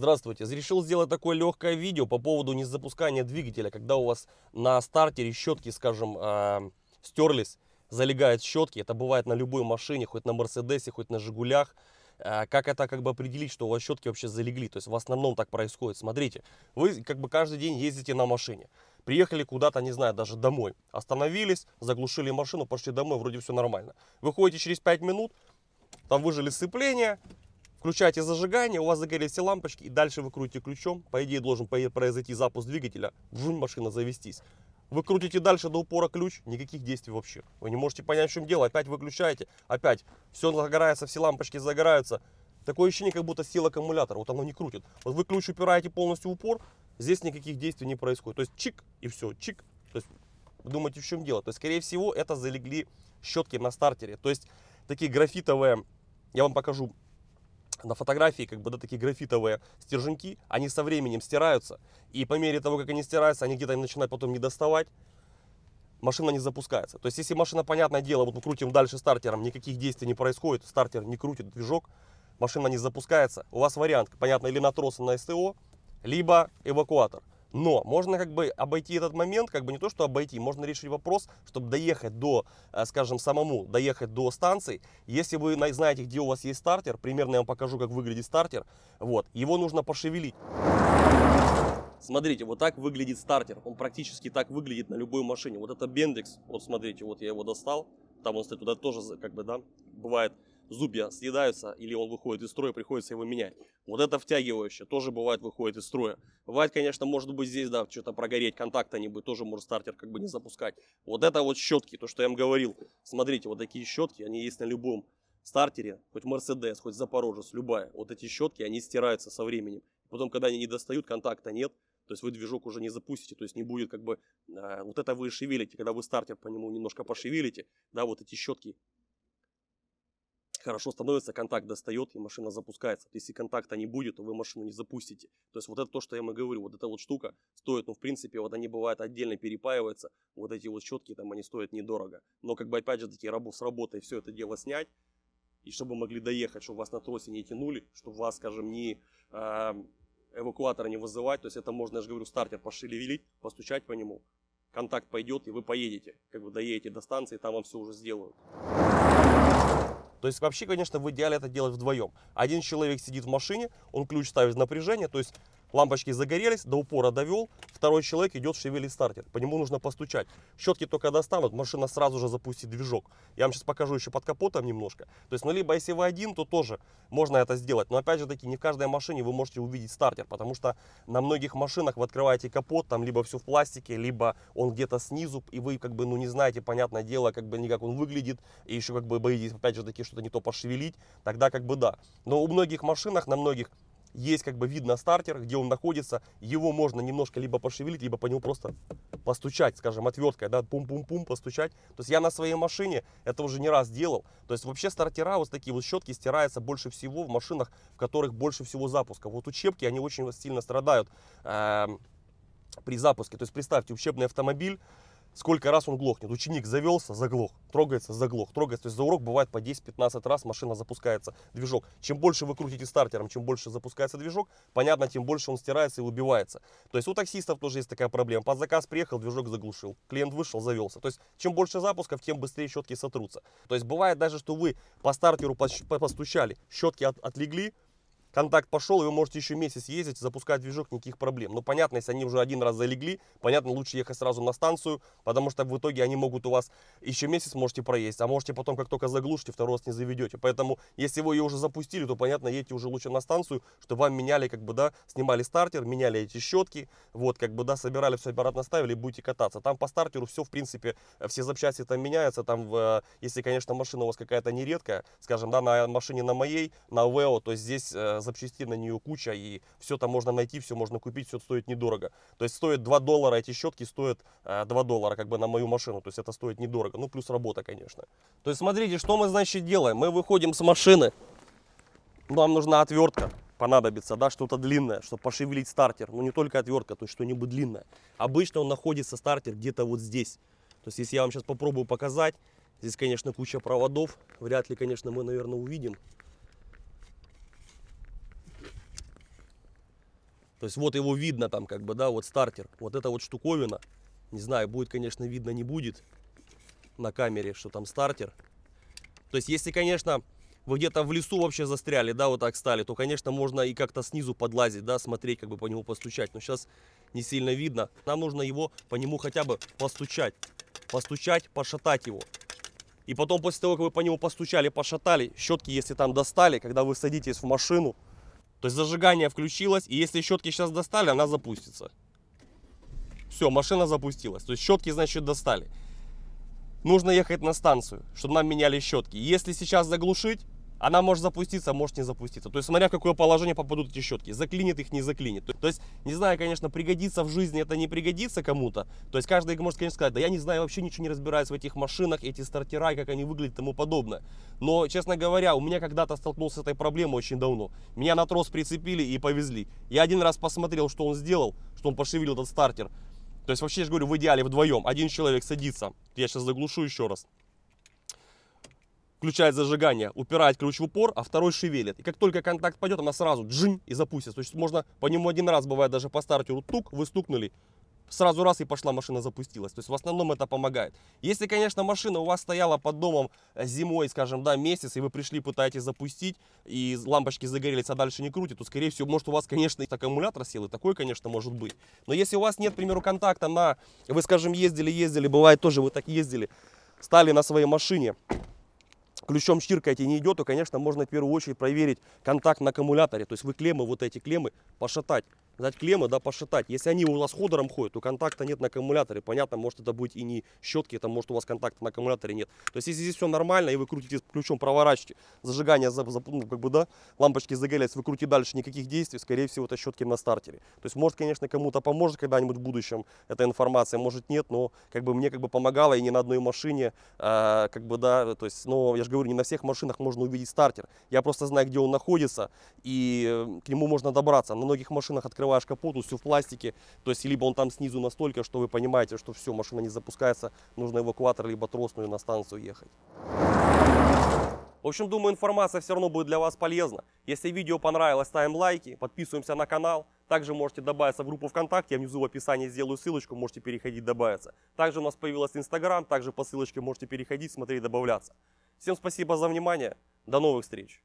Здравствуйте! Решил сделать такое легкое видео по поводу незапускания двигателя, когда у вас на старте щетки, скажем, э, стерлись, залегают щетки. Это бывает на любой машине, хоть на Мерседесе, хоть на Жигулях. Э, как это как бы определить, что у вас щетки вообще залегли? То есть в основном так происходит. Смотрите, вы как бы каждый день ездите на машине. Приехали куда-то, не знаю, даже домой. Остановились, заглушили машину, пошли домой, вроде все нормально. Выходите через 5 минут, там выжили сцепление, Включаете зажигание, у вас загорелись все лампочки, и дальше вы крутите ключом. По идее, должен произойти запуск двигателя, вжунь, машина завестись. Вы крутите дальше до упора ключ, никаких действий вообще. Вы не можете понять, в чем дело. Опять выключаете, опять все загорается, все лампочки загораются. Такое ощущение, как будто сел аккумулятора, вот оно не крутит. Вот вы ключ упираете полностью в упор, здесь никаких действий не происходит. То есть чик и все, чик. То есть думаете, в чем дело. То есть, скорее всего, это залегли щетки на стартере. То есть такие графитовые, я вам покажу на фотографии как бы да, такие графитовые стерженьки, они со временем стираются. И по мере того, как они стираются, они где-то начинают потом не доставать. Машина не запускается. То есть, если машина, понятное дело, вот мы крутим дальше стартером, никаких действий не происходит, стартер не крутит движок, машина не запускается, у вас вариант, понятно, или на тросы на СТО, либо эвакуатор. Но можно как бы обойти этот момент, как бы не то, что обойти, можно решить вопрос, чтобы доехать до, э, скажем, самому, доехать до станции. Если вы знаете, где у вас есть стартер, примерно я вам покажу, как выглядит стартер, вот, его нужно пошевелить. Смотрите, вот так выглядит стартер. Он практически так выглядит на любой машине. Вот это Бендекс, вот смотрите, вот я его достал. Там он стоит, туда тоже как бы, да, бывает зубья съедаются, или он выходит из строя, приходится его менять. Вот это втягивающее тоже бывает выходит из строя. Бывает, конечно, может быть здесь, да, что-то прогореть, контакта не будет, тоже может стартер как бы не запускать. Вот это вот щетки, то, что я вам говорил. Смотрите, вот такие щетки, они есть на любом стартере, хоть Mercedes, хоть Запорожец, любая. Вот эти щетки, они стираются со временем. Потом, когда они не достают, контакта нет, то есть вы движок уже не запустите, то есть не будет как бы э, вот это вы шевелите, когда вы стартер по нему немножко пошевелите, да, вот эти щетки хорошо становится, контакт достает, и машина запускается. Если контакта не будет, то вы машину не запустите. То есть вот это то, что я вам говорю, вот эта вот штука стоит, ну, в принципе, вот они бывают отдельно перепаиваются, вот эти вот щетки там, они стоят недорого. Но как бы, опять же таки, с работой все это дело снять, и чтобы могли доехать, чтобы вас на тросе не тянули, чтобы вас, скажем, не э, а, эвакуатор не вызывать, то есть это можно, я же говорю, стартер пошевелить, постучать по нему, контакт пойдет, и вы поедете, как бы доедете до станции, там вам все уже сделают. То есть вообще, конечно, в идеале это делать вдвоем. Один человек сидит в машине, он ключ ставит в напряжение, то есть Лампочки загорелись, до упора довел, второй человек идет, шевелит стартер. По нему нужно постучать. Щетки только достанут, машина сразу же запустит движок. Я вам сейчас покажу еще под капотом немножко. То есть, ну, либо если вы один, то тоже можно это сделать. Но, опять же таки, не в каждой машине вы можете увидеть стартер, потому что на многих машинах вы открываете капот, там либо все в пластике, либо он где-то снизу, и вы как бы, ну, не знаете, понятное дело, как бы никак он выглядит, и еще как бы боитесь, опять же таки, что-то не то пошевелить, тогда как бы да. Но у многих машинах, на многих есть как бы вид на стартер, где он находится, его можно немножко либо пошевелить, либо по нему просто постучать, скажем, отверткой, да, пум-пум-пум постучать. То есть я на своей машине это уже не раз делал. То есть вообще стартера, вот такие вот щетки стираются больше всего в машинах, в которых больше всего запуска. Вот учебки, они очень сильно страдают э, при запуске. То есть представьте, учебный автомобиль, сколько раз он глохнет. Ученик завелся, заглох, трогается, заглох, трогается. То есть за урок бывает по 10-15 раз машина запускается, движок. Чем больше вы крутите стартером, чем больше запускается движок, понятно, тем больше он стирается и убивается. То есть у таксистов тоже есть такая проблема. Под заказ приехал, движок заглушил, клиент вышел, завелся. То есть чем больше запусков, тем быстрее щетки сотрутся. То есть бывает даже, что вы по стартеру постучали, щетки от, отлегли, контакт пошел, и вы можете еще месяц ездить, запускать движок, никаких проблем. Но понятно, если они уже один раз залегли, понятно, лучше ехать сразу на станцию, потому что в итоге они могут у вас еще месяц можете проесть, а можете потом, как только заглушите, второй раз не заведете. Поэтому, если вы ее уже запустили, то, понятно, едьте уже лучше на станцию, что вам меняли, как бы, да, снимали стартер, меняли эти щетки, вот, как бы, да, собирали все обратно, ставили и будете кататься. Там по стартеру все, в принципе, все запчасти там меняются, там, э, если, конечно, машина у вас какая-то нередкая, скажем, да, на машине на моей, на Вео, то здесь э, запчастей на нее куча, и все там можно найти, все можно купить, все стоит недорого. То есть стоит 2 доллара, эти щетки стоят 2 э, доллара как бы на мою машину, то есть это стоит недорого. Ну, плюс работа, конечно. То есть смотрите, что мы, значит, делаем. Мы выходим с машины, нам нужна отвертка понадобится, да, что-то длинное, чтобы пошевелить стартер. Ну, не только отвертка, то есть что-нибудь длинное. Обычно он находится, стартер, где-то вот здесь. То есть, если я вам сейчас попробую показать, здесь, конечно, куча проводов. Вряд ли, конечно, мы, наверное, увидим. То есть вот его видно там как бы, да, вот стартер. Вот эта вот штуковина. Не знаю, будет, конечно, видно, не будет на камере, что там стартер. То есть если, конечно, вы где-то в лесу вообще застряли, да, вот так стали, то, конечно, можно и как-то снизу подлазить, да, смотреть, как бы по нему постучать. Но сейчас не сильно видно. Нам нужно его по нему хотя бы постучать. Постучать, пошатать его. И потом после того, как вы по нему постучали, пошатали, щетки, если там достали, когда вы садитесь в машину, то есть зажигание включилось, и если щетки сейчас достали, она запустится. Все, машина запустилась. То есть щетки, значит, достали. Нужно ехать на станцию, чтобы нам меняли щетки. Если сейчас заглушить, она может запуститься, может не запуститься. То есть, смотря в какое положение попадут эти щетки. Заклинит их, не заклинит. То есть, не знаю, конечно, пригодится в жизни, это не пригодится кому-то. То есть, каждый может, конечно, сказать, да я не знаю, вообще ничего не разбираюсь в этих машинах, эти стартера, как они выглядят и тому подобное. Но, честно говоря, у меня когда-то столкнулся с этой проблемой очень давно. Меня на трос прицепили и повезли. Я один раз посмотрел, что он сделал, что он пошевелил этот стартер. То есть, вообще, я же говорю, в идеале вдвоем. Один человек садится. Я сейчас заглушу еще раз включает зажигание, упирает ключ в упор, а второй шевелит. И как только контакт пойдет, она сразу джин и запустится. То есть можно по нему один раз, бывает даже по стартеру тук, вы стукнули, сразу раз и пошла машина запустилась. То есть в основном это помогает. Если, конечно, машина у вас стояла под домом э, зимой, скажем, да, месяц, и вы пришли, пытаетесь запустить, и лампочки загорелись, а дальше не крутит, то, скорее всего, может, у вас, конечно, аккумулятор сел, и такой, конечно, может быть. Но если у вас нет, к примеру, контакта на... Вы, скажем, ездили-ездили, бывает тоже вы так ездили, стали на своей машине, ключом штирка эти не идет, то, конечно, можно в первую очередь проверить контакт на аккумуляторе. То есть вы клеммы, вот эти клеммы пошатать взять клеммы, да, пошатать. Если они у вас ходором ходят, то контакта нет на аккумуляторе. Понятно, может это будет и не щетки, это может у вас контакта на аккумуляторе нет. То есть, если здесь все нормально, и вы крутите ключом, проворачиваете, зажигание, ну, как бы, да, лампочки загорелись, вы крутите дальше, никаких действий, скорее всего, это щетки на стартере. То есть, может, конечно, кому-то поможет когда-нибудь в будущем эта информация, может, нет, но, как бы, мне, как бы, помогало и не на одной машине, э, как бы, да, то есть, но, я же говорю, не на всех машинах можно увидеть стартер. Я просто знаю, где он находится, и э, к нему можно добраться. На многих машинах открывается лавашка полностью в пластике, то есть либо он там снизу настолько, что вы понимаете, что все, машина не запускается, нужно эвакуатор, либо тросную на станцию ехать. В общем, думаю, информация все равно будет для вас полезна. Если видео понравилось, ставим лайки, подписываемся на канал. Также можете добавиться в группу ВКонтакте, я внизу в описании сделаю ссылочку, можете переходить, добавиться. Также у нас появилась Инстаграм, также по ссылочке можете переходить, смотреть, добавляться. Всем спасибо за внимание, до новых встреч!